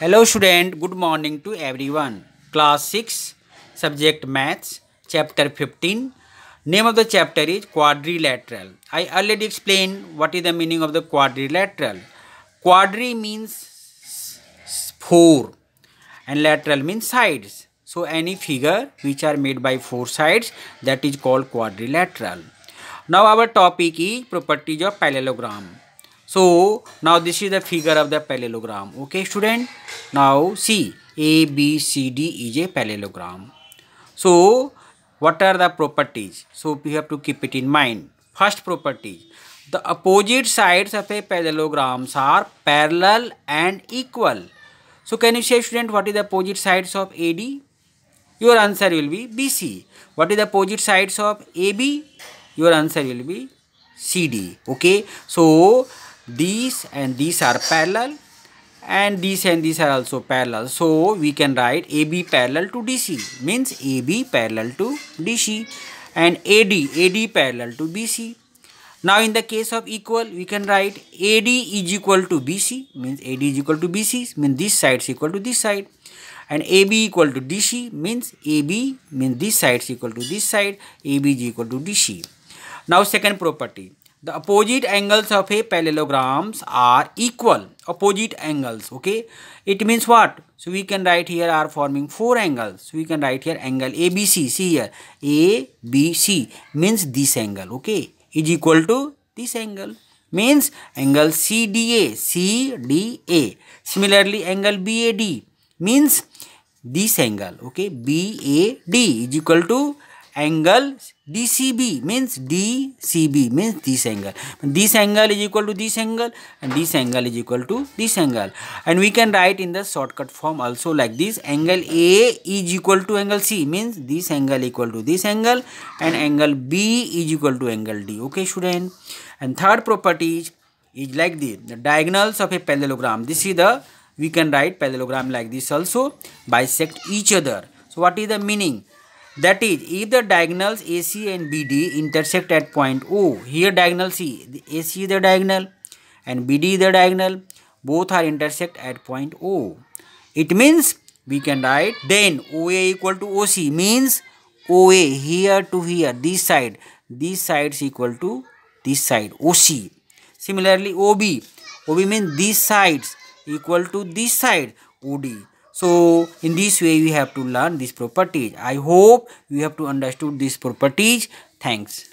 Hello student, good morning to everyone. Class 6, subject maths, chapter 15. Name of the chapter is quadrilateral. I already explained what is the meaning of the quadrilateral. Quadri means four and lateral means sides. So any figure which are made by four sides that is called quadrilateral. Now our topic is properties of parallelogram. So now this is the figure of the parallelogram. Okay student. Now see A, B, C, D is a parallelogram. So what are the properties? So you have to keep it in mind. First property. The opposite sides of a parallelogram are parallel and equal. So can you say student what is the opposite sides of AD? Your answer will be BC. What is the opposite sides of AB? Your answer will be CD. Okay. So these and these are parallel and these and these are also parallel so we can write AB parallel to DC means AB parallel to DC and AD AD parallel to BC now in the case of equal we can write AD is equal to BC means AD is equal to BC means this side is equal to this side and AB equal to DC means AB means this side is equal to this side AB is equal to DC now second property the opposite angles of a parallelograms are equal opposite angles okay it means what so we can write here are forming four angles so we can write here angle abc see here abc means this angle okay is equal to this angle means angle cda cda similarly angle bad means this angle okay bad is equal to angle DCB means DCB means this angle. This angle is equal to this angle and this angle is equal to this angle. And we can write in the shortcut form also like this angle A is equal to angle C means this angle equal to this angle and angle B is equal to angle D. Okay student. And third property is, is like this the diagonals of a parallelogram. This is the we can write parallelogram like this also bisect each other. So what is the meaning? That is, if the diagonals AC and BD intersect at point O, here diagonal C, AC is the diagonal and BD is the diagonal, both are intersect at point O. It means we can write then OA equal to OC means OA here to here, this side, this side is equal to this side OC. Similarly, OB, OB means these sides equal to this side OD so in this way we have to learn these properties i hope you have to understood these properties thanks